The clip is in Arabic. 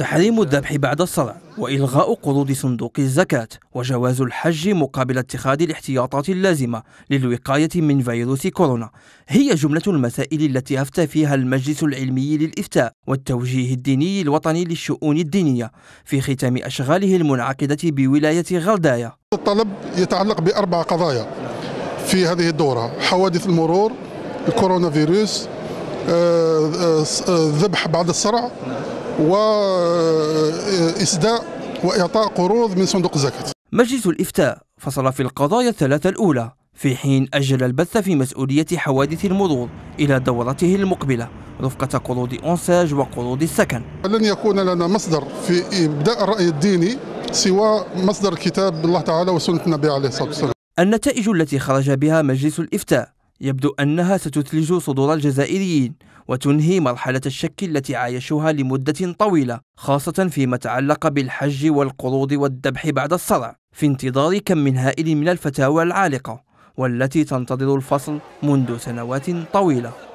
تحريم الذبح بعد الصلاة وإلغاء قروض صندوق الزكاة وجواز الحج مقابل اتخاذ الاحتياطات اللازمة للوقاية من فيروس كورونا هي جملة المسائل التي أفتى فيها المجلس العلمي للإفتاء والتوجيه الديني الوطني للشؤون الدينية في ختام أشغاله المنعقدة بولاية غلداية الطلب يتعلق بأربع قضايا في هذه الدورة حوادث المرور الكورونا فيروس الذبح آه، آه، آه، بعد الصرع وإسداء وإعطاء قروض من صندوق الزكاة مجلس الإفتاء فصل في القضايا الثلاثة الأولى في حين أجل البث في مسؤولية حوادث المرور إلى دورته المقبلة رفقة قروض أونساج وقروض السكن لن يكون لنا مصدر في إبداء الرأي الديني سوى مصدر كتاب الله تعالى وسنة النبي عليه الصلاة والسلام النتائج التي خرج بها مجلس الإفتاء يبدو أنها ستثلج صدور الجزائريين وتنهي مرحلة الشك التي عايشوها لمدة طويلة خاصة فيما تعلق بالحج والقروض والذبح بعد الصرع في انتظار كم من هائل من الفتاوى العالقة والتي تنتظر الفصل منذ سنوات طويله